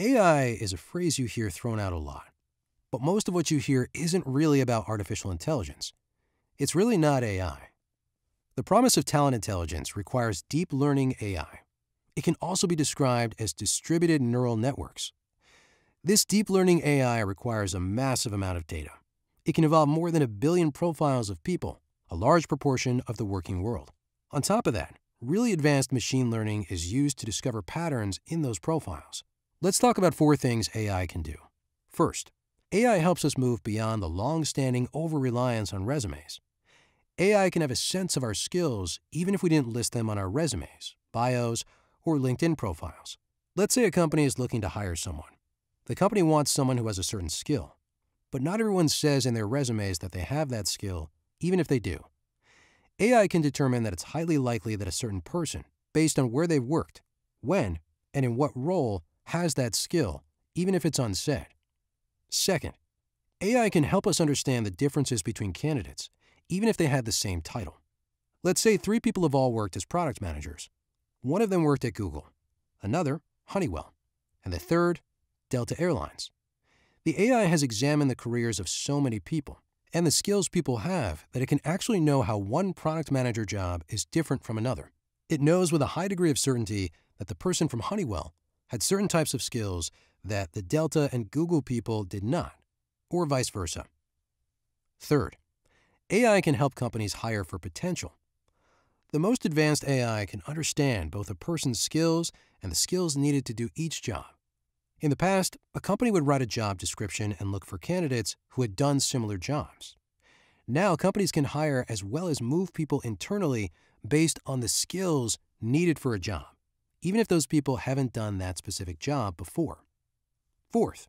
AI is a phrase you hear thrown out a lot, but most of what you hear isn't really about artificial intelligence. It's really not AI. The promise of talent intelligence requires deep learning AI. It can also be described as distributed neural networks. This deep learning AI requires a massive amount of data. It can involve more than a billion profiles of people, a large proportion of the working world. On top of that, really advanced machine learning is used to discover patterns in those profiles. Let's talk about four things AI can do. First, AI helps us move beyond the long-standing over-reliance on resumes. AI can have a sense of our skills even if we didn't list them on our resumes, bios, or LinkedIn profiles. Let's say a company is looking to hire someone. The company wants someone who has a certain skill, but not everyone says in their resumes that they have that skill, even if they do. AI can determine that it's highly likely that a certain person, based on where they've worked, when, and in what role, has that skill, even if it's unsaid. Second, AI can help us understand the differences between candidates, even if they had the same title. Let's say three people have all worked as product managers. One of them worked at Google, another, Honeywell, and the third, Delta Airlines. The AI has examined the careers of so many people and the skills people have that it can actually know how one product manager job is different from another. It knows with a high degree of certainty that the person from Honeywell had certain types of skills that the Delta and Google people did not, or vice versa. Third, AI can help companies hire for potential. The most advanced AI can understand both a person's skills and the skills needed to do each job. In the past, a company would write a job description and look for candidates who had done similar jobs. Now, companies can hire as well as move people internally based on the skills needed for a job even if those people haven't done that specific job before. Fourth,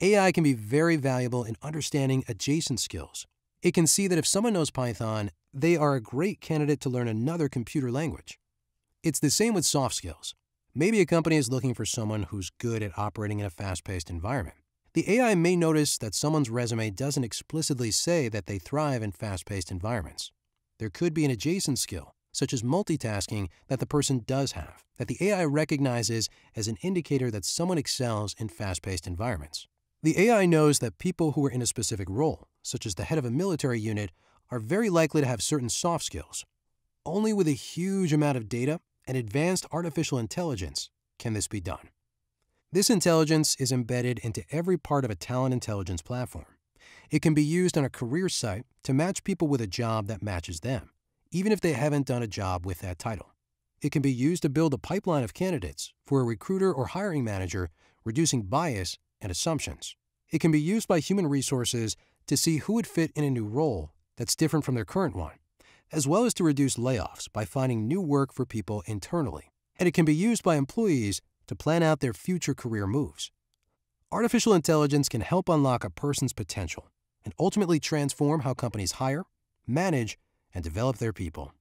AI can be very valuable in understanding adjacent skills. It can see that if someone knows Python, they are a great candidate to learn another computer language. It's the same with soft skills. Maybe a company is looking for someone who's good at operating in a fast-paced environment. The AI may notice that someone's resume doesn't explicitly say that they thrive in fast-paced environments. There could be an adjacent skill, such as multitasking, that the person does have, that the AI recognizes as an indicator that someone excels in fast paced environments. The AI knows that people who are in a specific role, such as the head of a military unit, are very likely to have certain soft skills. Only with a huge amount of data and advanced artificial intelligence can this be done. This intelligence is embedded into every part of a talent intelligence platform. It can be used on a career site to match people with a job that matches them even if they haven't done a job with that title. It can be used to build a pipeline of candidates for a recruiter or hiring manager, reducing bias and assumptions. It can be used by human resources to see who would fit in a new role that's different from their current one, as well as to reduce layoffs by finding new work for people internally. And it can be used by employees to plan out their future career moves. Artificial intelligence can help unlock a person's potential and ultimately transform how companies hire, manage, and develop their people.